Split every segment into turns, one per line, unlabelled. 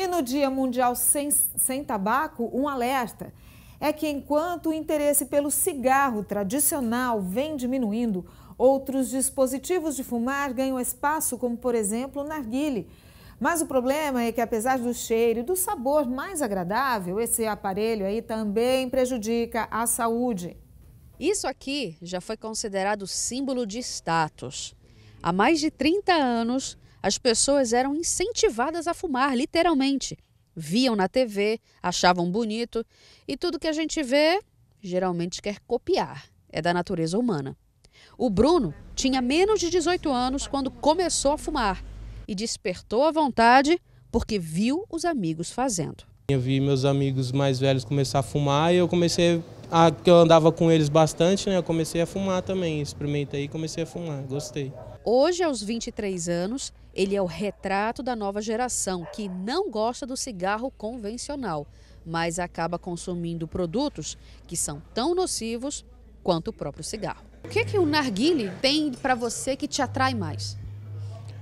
E no Dia Mundial Sem, Sem Tabaco, um alerta é que enquanto o interesse pelo cigarro tradicional vem diminuindo, outros dispositivos de fumar ganham espaço, como por exemplo o narguile. Mas o problema é que apesar do cheiro e do sabor mais agradável, esse aparelho aí também prejudica a saúde. Isso aqui já foi considerado símbolo de status. Há mais de 30 anos, as pessoas eram incentivadas a fumar, literalmente. Viam na TV, achavam bonito e tudo que a gente vê geralmente quer copiar. É da natureza humana. O Bruno tinha menos de 18 anos quando começou a fumar e despertou a vontade porque viu os amigos fazendo.
Eu vi meus amigos mais velhos começar a fumar e eu comecei a. que eu andava com eles bastante, né? Eu comecei a fumar também. Experimentei e comecei a fumar. Gostei.
Hoje, aos 23 anos, ele é o retrato da nova geração que não gosta do cigarro convencional, mas acaba consumindo produtos que são tão nocivos quanto o próprio cigarro. O que, é que o narguile tem para você que te atrai mais?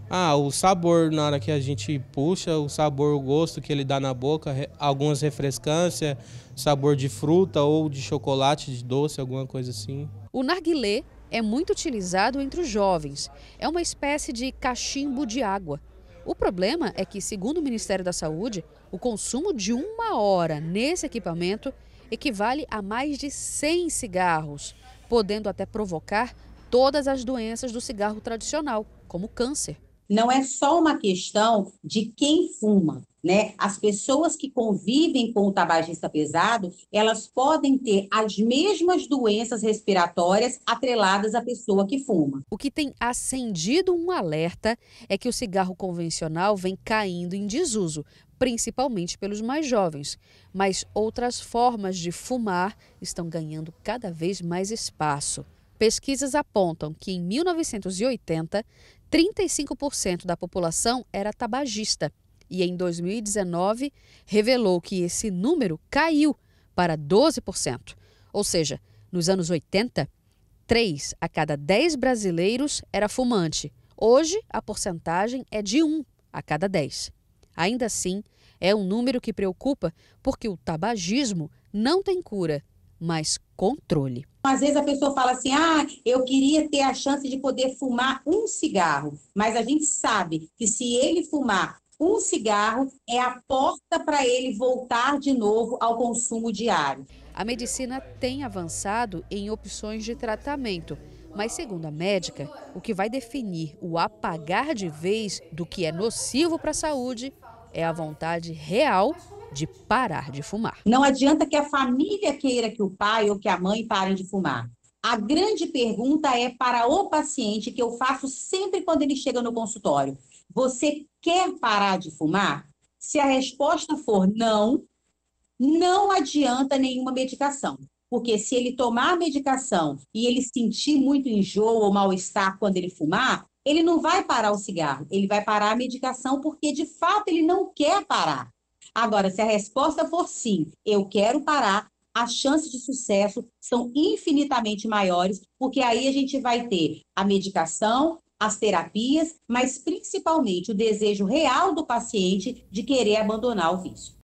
Ah, o sabor na hora que a gente puxa, o sabor, o gosto que ele dá na boca, algumas refrescâncias, sabor de fruta ou de chocolate, de doce, alguma coisa assim.
O narguilé é muito utilizado entre os jovens. É uma espécie de cachimbo de água. O problema é que, segundo o Ministério da Saúde, o consumo de uma hora nesse equipamento equivale a mais de 100 cigarros, podendo até provocar todas as doenças do cigarro
tradicional, como câncer. Não é só uma questão de quem fuma, né? As pessoas que convivem com o tabagista pesado, elas podem ter as mesmas doenças respiratórias atreladas à pessoa que fuma. O que tem
acendido um alerta é que o cigarro convencional vem caindo em desuso, principalmente pelos mais jovens. Mas outras formas de fumar estão ganhando cada vez mais espaço. Pesquisas apontam que em 1980, 35% da população era tabagista e em 2019 revelou que esse número caiu para 12%. Ou seja, nos anos 80, 3 a cada 10 brasileiros era fumante. Hoje, a porcentagem é de 1 a cada 10. Ainda assim, é um número que preocupa porque o tabagismo não tem cura, mas
controle. Às vezes a pessoa fala assim: ah, eu queria ter a chance de poder fumar um cigarro, mas a gente sabe que se ele fumar um cigarro é a porta para ele voltar de novo ao consumo diário. A medicina tem
avançado em opções de tratamento, mas segundo a médica, o que vai definir o apagar de vez do que é nocivo para a saúde é a vontade
real de parar de fumar. Não adianta que a família queira que o pai ou que a mãe parem de fumar. A grande pergunta é para o paciente que eu faço sempre quando ele chega no consultório: você quer parar de fumar? Se a resposta for não, não adianta nenhuma medicação. Porque se ele tomar a medicação e ele sentir muito enjoo ou mal-estar quando ele fumar, ele não vai parar o cigarro, ele vai parar a medicação porque de fato ele não quer parar. Agora, se a resposta for sim, eu quero parar, as chances de sucesso são infinitamente maiores, porque aí a gente vai ter a medicação, as terapias, mas principalmente o desejo real do paciente de querer abandonar o vício.